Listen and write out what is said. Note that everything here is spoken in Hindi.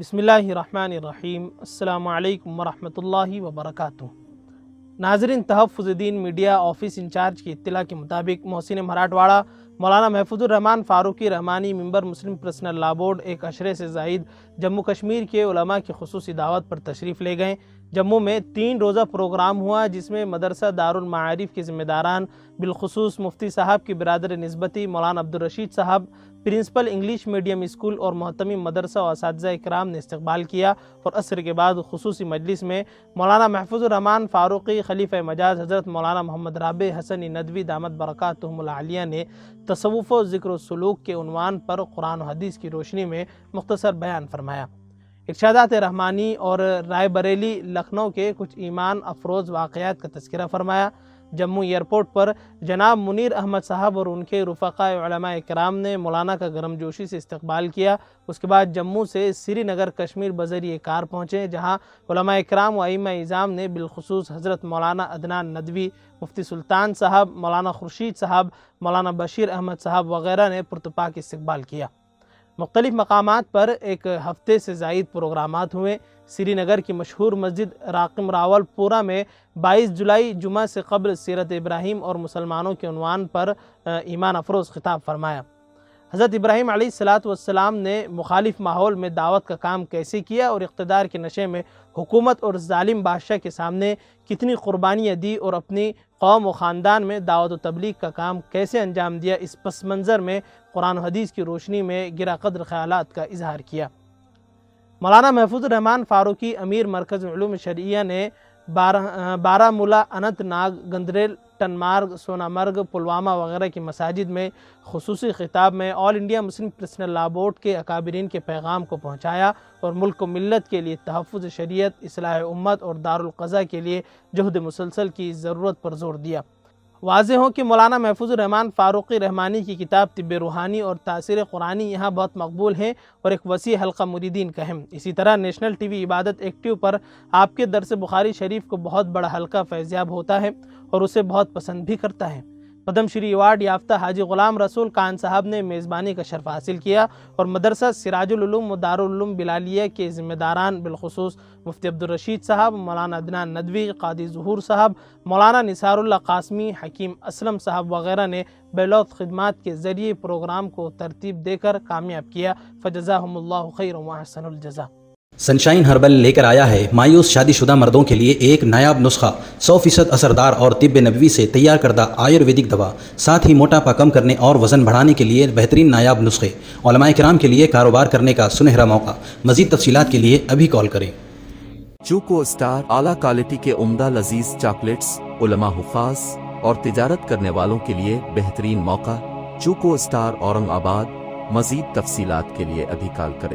बसमीम् अल्लाम वरहमल वबरक नाजरन तहफ़ुजुद्दीन मीडिया ऑफिस इंचार्ज की इतला के मुताबिक Mohsin Marathwada Maulana Mahfoozurrahman Farooqui Rahmani member Muslim personal law board एक अशरे से जायद जम्मू कश्मीर के उलमा की खसूस दावत पर तशरीफ़ ले गए जम्मू में तीन रोज़ा प्रोग्राम हुआ जिसमें मदरसा दारुल मारिफ के ज़िम्मेदारान बिलखसूस मुफ्ती साहब की बरदर नस्बती मौलाना अब्दुलरशीद साहब प्रिंसिपल इंग्लिश मीडियम स्कूल और महतमी मदरसा और कराम ने इस्तबाल किया और असर के बाद खसूस मजलिस में मौलाना महफूज़ुररहमान फ़ारूक़ी खलीफ मजाज हज़रत मौलाना मोहम्मद राब हसन नदवी दामद बरक़ातमिया ने तसवुफ़ ज़िक्र सलूक के उनवान पर कुरान हदीस की रोशनी में मुख्तसर बयान फरमाया इर्शादात रहमानी और राय बरेली लखनऊ के कुछ ईमान अफरोज़ वाक़ात का तस्करा फरमाया जम्मू एयरपोर्ट पर जनाब मुनीर अहमद साहब और उनके रफ़ा कराम ने मौलाना का गर्म जोशी से इस्तबाल किया उसके बाद जम्मू से श्रीनगर कश्मीर बजरिए कार पहुँचे जहाँ कराम वम इज़ाम ने बिलखसूस हज़रत मौलाना अदनान नदवी मुफ्ती सुल्तान साहब मौलाना खुर्शीद साहब मौलाना बशीर अहमद साहब वगैरह ने पुरतपाक इस्तबाल किया मुख्तलिफ़ मकाम पर एक हफ़्ते से जायद प्रोग्राम हुए श्रीनगर की मशहूर मस्जिद राकम रावलपुरा में 22 जुलाई जुमा से कबल सीरत इब्राहिम और मुसलमानों के अनवान पर ईमान अफरोज़ खिताब फरमाया हज़रत इब्राहिम सलाम ने मुखालिफ माहौल में दावत का काम कैसे किया और इकतदार के नशे में हुकूमत और ालिम बादशाह के सामने कितनी कुर्बानियाँ दी और अपनी कौम व ख़ानदान में दावत व तबलीग का काम कैसे अंजाम दिया इस पस मंज़र में कुरान हदीस की रोशनी में गिरा कदर ख्याल का इजहार किया मौलाना महफूज रहमान फ़ारूकी अमीर मरकज़ शरिया ने बारह अनंत अनंतनाग गंदरेल टनमार्ग सोनामर्ग पुलवामा वगैरह की मसाजिद में खसूस खिताब में all India Muslim personal law board के अकाबरीन के पैगाम को पहुँचाया और मुल्क व मिलत के लिए तहफ़ शरीत असलाह उम्मत और दारुलक़ा के लिए जहद मुसलसल की ज़रूरत पर जोर दिया वाज हो कि मौलाना महफूज रहमान फ़ारूक़ी रहमानी की किताब तिब रूहानी और तासर कुरानी यहाँ बहुत मकबूल है और एक वसी हल्का मुरीदीन का है इसी तरह नेशनल टी वी इबादत एक्टिव पर आपके दरस बुखारी शरीफ को बहुत बड़ा हल्का फ़ैजियाब होता है और उसे बहुत पसंद भी करता है पद्मश्री अवार्ड याफ्ता हाजी ग़ुलाम रसूल खान साहब ने मेज़बानी का शर्फ हासिल किया और मदरसा सिराजुलूम व दारुलूम बिलालिया के ज़िम्मेदारान बिलखसूस मुफ्ती अब्दुलरशीद साहब मौलाना अदनान नदवी कादी जहूर साहब मौलाना निसारुल्ला कासमी हकीम असलम साहब वगैरह ने बेलौत खदमात के ज़रिए प्रोग्राम को तरतीब देकर कामयाब किया फ़जा हमल्ला खैर सनजा सनशाइन हर्बल लेकर आया है मायूस शादीशुदा मर्दों के लिए एक नायाब नुस्खा सौ फीसद असरदार और तिब्ब नबी से तैयार करदा आयुर्वेदिक दवा साथ ही मोटापा कम करने और वजन बढ़ाने के लिए बेहतरीन नायाब नुस्खे ओलमाए कराम के लिए कारोबार करने का सुनहरा मौका मजीद तफसीत के लिए अभी कॉल करें चूको स्टार आला क्वालिटी के उमदा लजीज चॉकलेट्स हफाज और तजारत करने वालों के लिए बेहतरीन मौका चूको स्टार औरंगाबाद मजीद तफसीत के लिए अभी कॉल करें